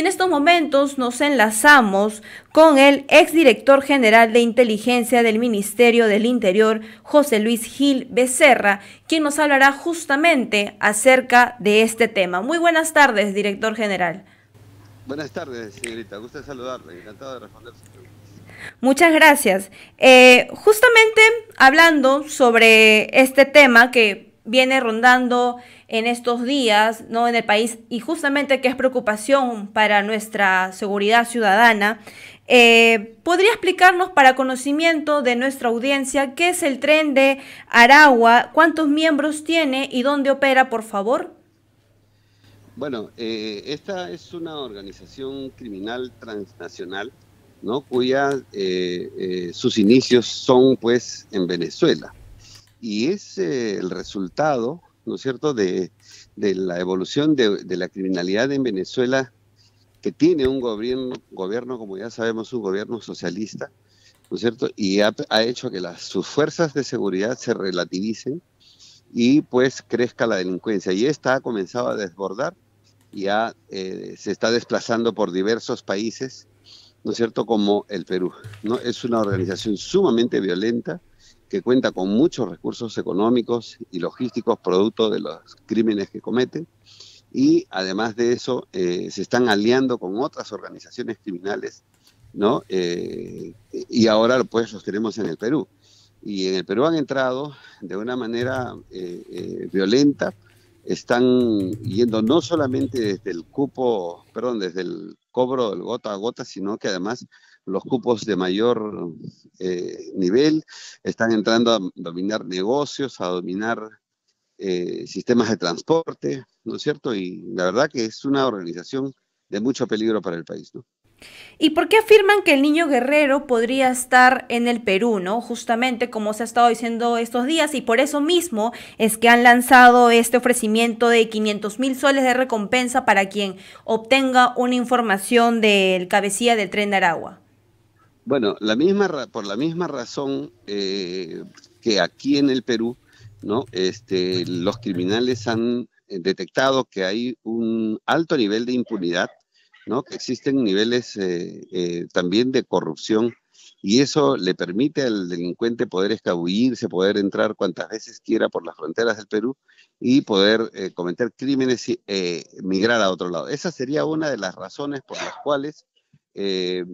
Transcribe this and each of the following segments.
Y en estos momentos nos enlazamos con el exdirector general de inteligencia del Ministerio del Interior, José Luis Gil Becerra, quien nos hablará justamente acerca de este tema. Muy buenas tardes, director general. Buenas tardes, señorita. Gusto saludarle. Encantado de responder sus preguntas. Muchas gracias. Eh, justamente hablando sobre este tema que viene rondando en estos días, ¿no? En el país y justamente que es preocupación para nuestra seguridad ciudadana. Eh, ¿Podría explicarnos para conocimiento de nuestra audiencia qué es el tren de Aragua, cuántos miembros tiene y dónde opera, por favor? Bueno, eh, esta es una organización criminal transnacional, ¿no? Cuya eh, sus inicios son, pues, en Venezuela y es eh, el resultado, ¿no es cierto?, de, la evolución de, la criminalidad en Venezuela que tiene un gobierno, gobierno, como ya sabemos, un gobierno socialista, ¿no es cierto? Y ha, hecho que sus fuerzas de seguridad se relativicen y pues crezca la delincuencia. Y esta ha comenzado a desbordar, y eh, se está desplazando por diversos países, ¿no es cierto?, como el Perú. ¿no? Es una organización sumamente violenta, que cuenta con muchos recursos económicos y logísticos producto de los crímenes que cometen. Y además de eso, eh, se están aliando con otras organizaciones criminales, ¿no? Eh, y ahora pues los tenemos en el Perú. Y en el Perú han entrado de una manera eh, violenta, están yendo no solamente desde el cupo, perdón, desde el cobro del gota a gota, sino que además los cupos de mayor eh, nivel, están entrando a dominar negocios, a dominar eh, sistemas de transporte, ¿no es cierto? Y la verdad que es una organización de mucho peligro para el país, ¿no? ¿Y por qué afirman que el niño guerrero podría estar en el Perú, no? Justamente como se ha estado diciendo estos días y por eso mismo es que han lanzado este ofrecimiento de 500 mil soles de recompensa para quien obtenga una información del cabecilla del tren de Aragua. Bueno, la misma por la misma razón eh, que aquí en el Perú, ¿no? Este, los criminales han eh, detectado que hay un alto nivel de impunidad, ¿no? Que existen niveles eh, también de corrupción y eso le permite al delincuente poder escabullirse, poder entrar cuantas veces quiera por las fronteras del Perú y poder cometer crímenes y migrar a otro lado. Esa sería una de las razones por las cuales eh,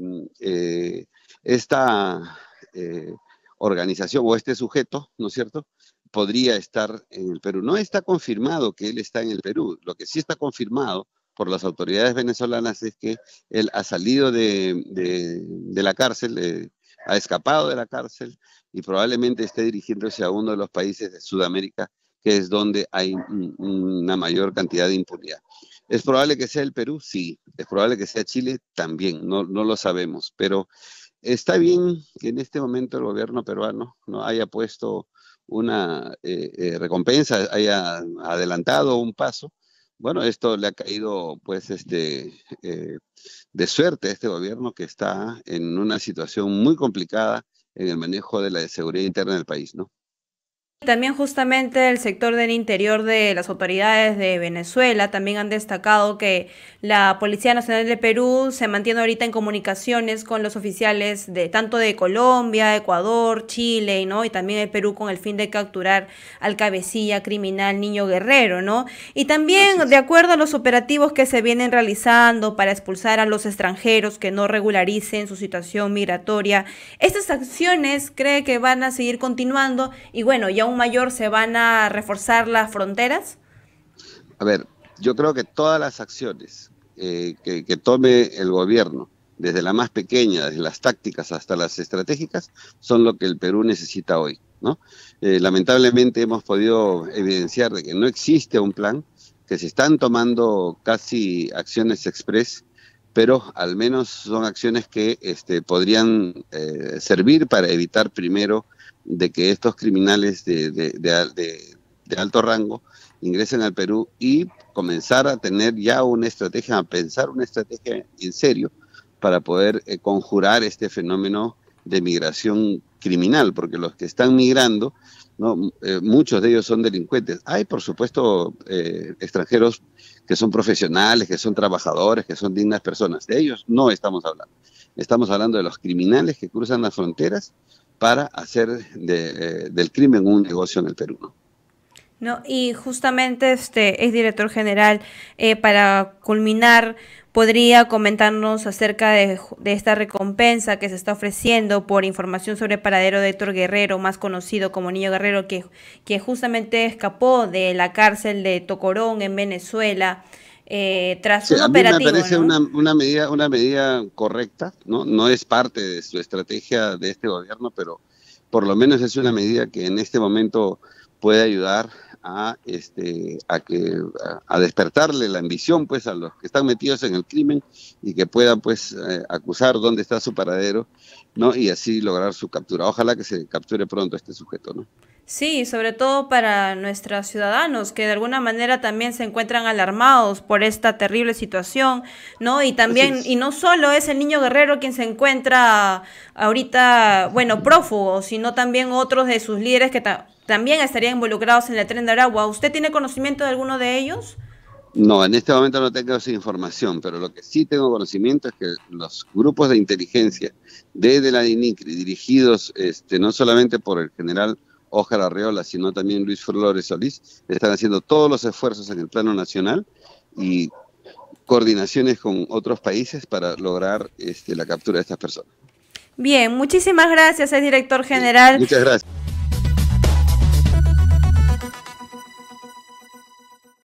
eh, esta eh, organización o este sujeto, ¿no es cierto?, podría estar en el Perú. No está confirmado que él está en el Perú. Lo que sí está confirmado por las autoridades venezolanas es que él ha salido de, la cárcel, ha escapado de la cárcel y probablemente esté dirigiéndose a uno de los países de Sudamérica, que es donde hay una mayor cantidad de impunidad. ¿Es probable que sea el Perú? Sí. ¿Es probable que sea Chile? También. No, lo sabemos. Pero está bien que en este momento el gobierno peruano no haya puesto una eh, eh, recompensa, haya adelantado un paso. Bueno, esto le ha caído pues este, eh, de suerte a este gobierno que está en una situación muy complicada en el manejo de la seguridad interna del país, ¿no? También justamente el sector del interior de las autoridades de Venezuela también han destacado que la Policía Nacional de Perú se mantiene ahorita en comunicaciones con los oficiales de tanto de Colombia, Ecuador, Chile, ¿no? Y también de Perú con el fin de capturar al cabecilla criminal Niño Guerrero, ¿no? Y también de acuerdo a los operativos que se vienen realizando para expulsar a los extranjeros que no regularicen su situación migratoria, estas acciones cree que van a seguir continuando y bueno, ya mayor se van a reforzar las fronteras? A ver, yo creo que todas las acciones eh, que, tome el gobierno, desde la más pequeña, desde las tácticas hasta las estratégicas, son lo que el Perú necesita hoy. ¿no? Eh, lamentablemente hemos podido evidenciar de que no existe un plan, que se están tomando casi acciones express pero al menos son acciones que este, podrían eh, servir para evitar primero de que estos criminales de, alto rango ingresen al Perú y comenzar a tener ya una estrategia, a pensar una estrategia en serio para poder eh, conjurar este fenómeno de migración criminal, porque los que están migrando, ¿no? Eh, muchos de ellos son delincuentes. Hay, por supuesto, eh, extranjeros que son profesionales, que son trabajadores, que son dignas personas. De ellos no estamos hablando. Estamos hablando de los criminales que cruzan las fronteras para hacer eh, del crimen un negocio en el Perú. ¿no? Y justamente este es director general, eh, para culminar, podría comentarnos acerca de, esta recompensa que se está ofreciendo por información sobre el paradero de Héctor Guerrero, más conocido como Niño Guerrero, que, que justamente escapó de la cárcel de Tocorón en Venezuela. Eh, tras un operativo, me parece una, una, medida, una medida correcta, ¿no? no es parte de su estrategia de este gobierno, pero por lo menos es una medida que en este momento puede ayudar a, este, a, que, a, despertarle la ambición pues, a los que están metidos en el crimen y que puedan pues, eh, acusar dónde está su paradero ¿no? y así lograr su captura. Ojalá que se capture pronto este sujeto. ¿no? Sí, sobre todo para nuestros ciudadanos que de alguna manera también se encuentran alarmados por esta terrible situación, ¿no? Y también, y no solo es el niño guerrero quien se encuentra ahorita, bueno, prófugo, sino también otros de sus líderes que también estarían involucrados en la tren de Aragua. ¿Usted tiene conocimiento de alguno de ellos? No, en este momento no tengo esa información, pero lo que sí tengo conocimiento es que los grupos de inteligencia desde la INICRI, dirigidos este, no solamente por el general Óscar Arreola, sino también Luis Flores Solís, están haciendo todos los esfuerzos en el plano nacional y coordinaciones con otros países para lograr este, la captura de estas personas. Bien, muchísimas gracias, el director general. muchas gracias.